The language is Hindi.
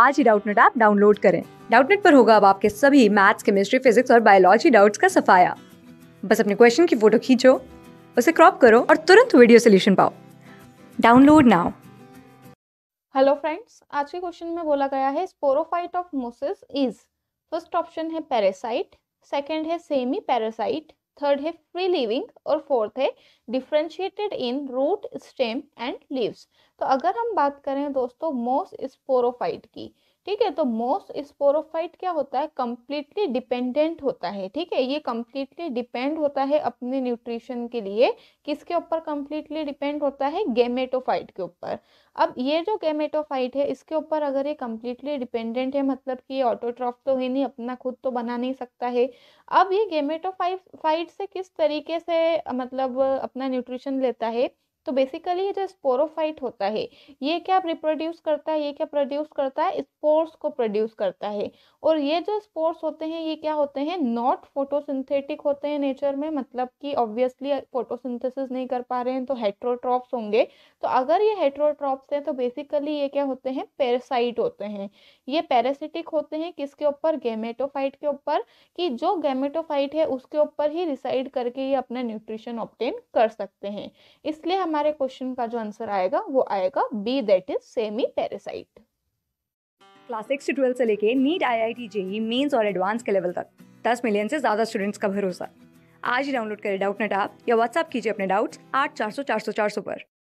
आज ही डाउटनेट ऐप डाउनलोड करें डाउटनेट पर होगा अब आपके सभी मैथ्स केमिस्ट्री फिजिक्स और बायोलॉजी डाउट्स का सफाया बस अपने क्वेश्चन की फोटो खींचो उसे क्रॉप करो और तुरंत वीडियो सोल्यूशन पाओ डाउनलोड नाउ हेलो फ्रेंड्स आज के क्वेश्चन में बोला गया है sporophyte of mosses is first option है पैरासाइट सेकंड है सेमी पैरासाइट थर्ड है फ्री लिविंग और फोर्थ है differentiated in root stem and leaves तो अगर हम बात करें दोस्तों मोस स्पोरोफाइट की ठीक है तो मोस्ट स्पोरोफाइट क्या होता है कम्प्लीटली डिपेंडेंट होता है ठीक है ये कम्प्लीटली डिपेंड होता है अपने न्यूट्रिशन के लिए किसके ऊपर कम्प्लीटली डिपेंड होता है गेमेटोफाइट के ऊपर अब ये जो गेमेटोफाइट है इसके ऊपर अगर ये कम्प्लीटली डिपेंडेंट है मतलब कि ये ऑटोट्रॉफ तो है नहीं अपना खुद तो बना नहीं सकता है अब ये गेमेटोफाइट फाइट से किस तरीके से मतलब अपना न्यूट्रिशन लेता है तो बेसिकली ये जो स्पोरोफाइट होता है ये क्या रिप्रोड्यूस करता है ये क्या प्रोड्यूस करता है स्पोर्स को प्रोड्यूस करता है और ये जो स्पोर्स होते हैं ये क्या होते हैं नॉट फोटोसिंथेटिक होते हैं नेचर में मतलब कि ऑब्वियसली फोटोसिंथेसिस नहीं कर पा रहे हैं तो हेट्रोट्रॉप्स होंगे तो अगर ये हेट्रोट्रॉप्स हैं तो बेसिकली ये क्या होते हैं पेरासाइट होते हैं ये पैरासिटिक होते हैं किसके ऊपर गेमेटोफाइट के ऊपर कि जो गेमेटोफाइट है उसके ऊपर ही रिसाइड करके ये अपना न्यूट्रिशन ऑप्टेन कर सकते हैं इसलिए हमारे हमारे क्वेश्चन का जो आंसर आएगा वो आएगा B that is semi parasite class six to twelfth से लेके NEET I I T JEE mains और एडवांस के लेवल तक दस मिलियन से ज़्यादा स्टूडेंट्स का भरोसा आज ही डाउनलोड करें डाउट नेट या व्हाट्सअप कीजिए अपने डाउट्स आठ चार सौ चार सौ चार सौ पर